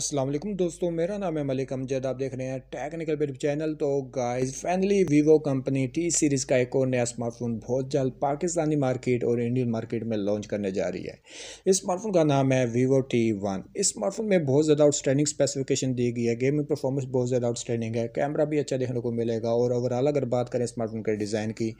असलम दोस्तों मेरा नाम है मलिक अमजद आप देख रहे हैं टेक्निकल बिल्ड चैनल तो guys finally Vivo company T series का एक और नया स्मार्टफोन बहुत जल्द पाकिस्तानी मार्केट और इंडियन मार्केट में लॉन्च करने जा रही है इस स्मार्टफोन का नाम है वीवो टी वन इस स्मार्टफोन में बहुत ज़्यादा आउटस्टैंडिंग स्पेसिफिकेशन दी गई है गेमिंग परफॉर्मेंस बहुत ज़्यादा आउटस्टैंडिंग है कैमरा भी अच्छा देखने को मिलेगा और ओवरऑल अगर बात करें स्मार्टफोन के डिज़ाइन की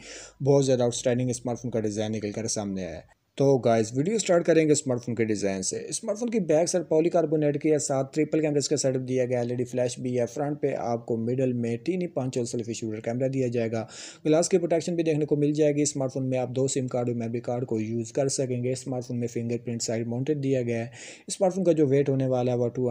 बहुत ज़्यादा आउटस्टैंडिंग स्मार्टफोन का डिज़ाइन निकल कर सामने आया है तो गाइस वीडियो स्टार्ट करेंगे स्मार्टफोन के डिज़ाइन से स्मार्टफोन की बैक साइड पॉलीकार्बोनेट की है साथ ट्रिपल कैमरे का सेटअप दिया गया एलईडी फ्लैश भी है फ्रंट पे आपको मिडल में टीनी पाँच और सेल्फी शूटर कैमरा दिया जाएगा ग्लास की प्रोटेक्शन भी देखने को मिल जाएगी स्मार्टफोन में आप दो सिम कार्ड और मेमरी कार्ड को यूज़ कर सकेंगे स्मार्टफोन में फिंगरप्रिंट साइड माउंटेड दिया गया है स्मार्टफोन का जो वेट होने वाला है वो टू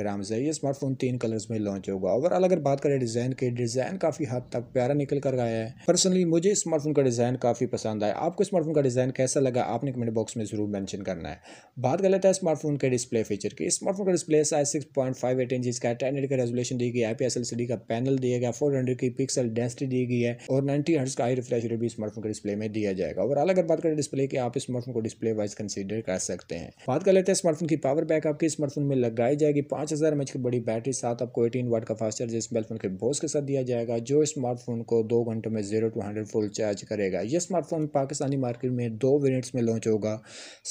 ग्राम्स है ये स्मार्टफोन तीन कलर्स में लॉन्च होगा ओवरऑल अगर बात करें डिज़ाइन के डिज़ाइन काफ़ी हद तक प्यारा निकल कर आया है पर्सनली मुझे स्मार्टफोन का डिज़ाइन काफ़ी पसंद आया आपको स्मार्टफोन का डिज़ाइन कैसा लगा आपने कमेंट बॉक्स में ज़रूर मैंशन करना है बात कर गलत है स्मार्टफोन के डिस्प्ले फीचर की स्मार्टफोन का display size six point five eight inch का टेन एड का रेजोलेशन दी गई है आई का पैनल दिया गया फोर हंड्रेड की पिक्सल डेंसिटी दी गई है और नाइनटी हंड्रेड का हाई रिफ्रेश रेट भी स्मार्टफोन के डिस्प्ले में दिया जाएगा और अलग अगर बात करें डिस्प्ले की आप स्मार्टफोन को डिस्प्ले वाइज कंसिडर कर सकते हैं बात कर लेते हैं स्मार्टफोन की पावर बैक आपके स्मार्टफोन में लगाई जाएगी पाँच हज़ार एमएच की बड़ी बैटरी साथ आपको एटीन वाट का फास्ट चार्ज स्मार्टफोन के बोस के साथ दिया जाएगा जो स्मार्टफोन को दो घंटों में zero to hundred full charge करेगा यह स्मार्टफोन पाकिस्तानी मार्केट में दो वेरियंट्स में लॉन्च होगा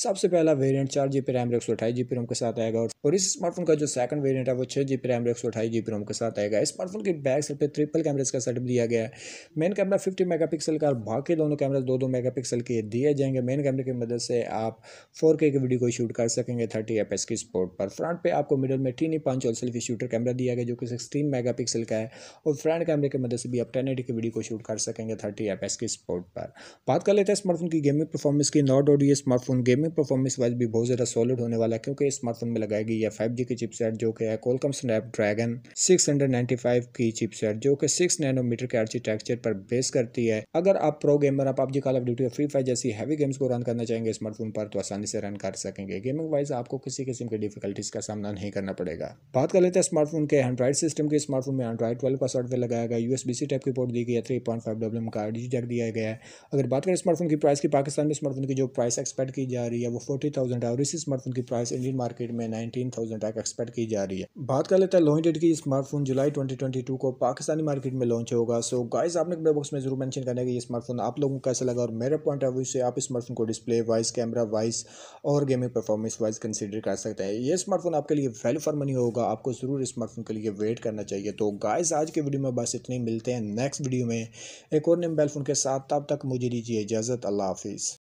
सबसे पहला वेरिएंट चार जी पी रैम एक सौ अठाई जी रोम के साथ आएगा और इस स्मार्टफोन का जो सेकंड वेरिएंट है वो छः जी पी रैम एक सौ अठाई जी रोम के साथ आएगा स्मार्टफोन के बैक साइड पर ट्रिपल कैमरेज का सेटअप दिया गया है मेन कैमरा फिफ्टी मेगा का और बाकी दोनों कैमरा दो दो मेगा के दिए जाएंगे मेन कैमरे की मदद से आप फोर की वीडियो को शूट कर सकेंगे थर्टी एफ की स्पोर्ट पर फ्रंट पर आपको मिडल में टीनी पांच और सेल्फी शूटर कैमरा दिया गया जो कि सिक्सटीन मेगा का है और फ्रंट कैमरे की मदद से भी आप टेन की वीडियो को शूट कर सकेंगे थर्टी एफ की स्पोर्ट पर बात कर लेते हैं स्मार्टफोन की गेमिंग परफॉर्मेंस की नौ शॉर्ट और ये स्मार्टफोन गेमिंग परफॉर्मेंस वाइज भी बहुत ज़्यादा सॉलिड होने वाला है क्योंकि इस स्मार्टफोन में लगाई गई है फाइव जी की चिपसेट जो कि है Qualcomm Snapdragon six hundred ninety five की चिपसेट जो कि सिक्स नैनोमीटर के आर्किटेक्चर पर बेस करती है अगर आप प्रो गेमर आप जी call of duty free fire जैसी हैवी गेम्स को रन करना चाहेंगे स्मार्टफोन पर तो आसानी से रन कर सकेंगे गेमिंग वाइज आपको किसी किस्म की डिफिकल्टीज का सामना नहीं करना पड़ेगा बात कर लेते हैं स्मार्टफोन के एंड्रॉइड सिस्टम के स्मार्टफोन में एंड्रॉइड ट्वेल्व का सॉफ्टवेयर लगाया गया यूएसबीसी टाइप की पोर्ट दी गई है थ्री पॉइंट फाइव डब्ल्यू का आर दिया गया है अगर बात करें स्मार्टफोन की प्राइस की पाकिस्तान में स्मार्टफोन की जो प्राइस एक्सपेक्ट की जा रही है वो फोर्टी थाउजेंड है और इसी स्मार्टफोन की प्राइस इंडियन मार्केट में नाइनटीन थाउजेंड तक एक्सपेक्ट की जा रही है बात कर लेते हैं लॉन्च की smartphone July twenty twenty two को पाकिस्तानी मार्केट में लॉन्च होगा सो गाइज आपने कमेंट बॉक्स में जरूर मैंशन करना है कि ये स्मार्टफोन आप लोगों को कैसा लगा और मेरा पॉइंट ऑफ व्यू से आप स्मार्टफोन को डिस्प्ले वाइज कैमरा वाइज और गेमिंग परफॉर्मेंस वाइज कंसिडर कर सकते हैं ये स्मार्टफोन आपके लिए वैल्यू फॉर मनी होगा आपको ज़रूर स्मार्टफोन के लिए वेट करना चाहिए तो गाइज आज के वीडियो में बस इतने मिलते हैं नेक्स्ट वीडियो में एक और निम्बेल फोन के साथ तब तक मुझे दीजिए इजाज़त अल्लाह हाफिज़